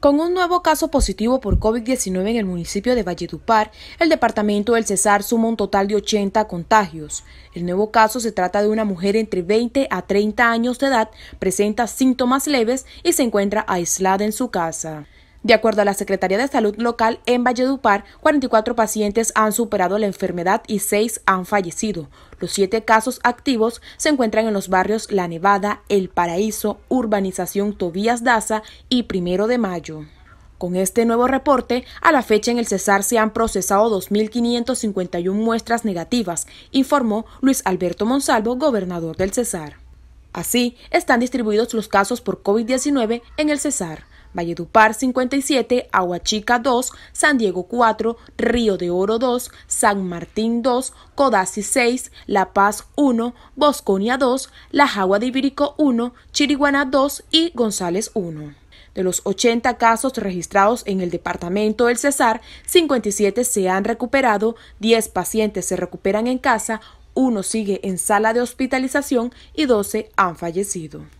Con un nuevo caso positivo por COVID-19 en el municipio de Valledupar, el departamento del Cesar suma un total de 80 contagios. El nuevo caso se trata de una mujer entre 20 a 30 años de edad, presenta síntomas leves y se encuentra aislada en su casa. De acuerdo a la Secretaría de Salud local, en Valledupar, 44 pacientes han superado la enfermedad y 6 han fallecido. Los siete casos activos se encuentran en los barrios La Nevada, El Paraíso, Urbanización Tobías Daza y Primero de Mayo. Con este nuevo reporte, a la fecha en el Cesar se han procesado 2.551 muestras negativas, informó Luis Alberto Monsalvo, gobernador del Cesar. Así, están distribuidos los casos por COVID-19 en el Cesar. Valledupar 57, Aguachica 2, San Diego 4, Río de Oro 2, San Martín 2, Codazzi 6, La Paz 1, Bosconia 2, La Jagua de Ibirico 1, Chiriguana 2 y González 1. De los 80 casos registrados en el departamento del Cesar, 57 se han recuperado, 10 pacientes se recuperan en casa, uno sigue en sala de hospitalización y 12 han fallecido.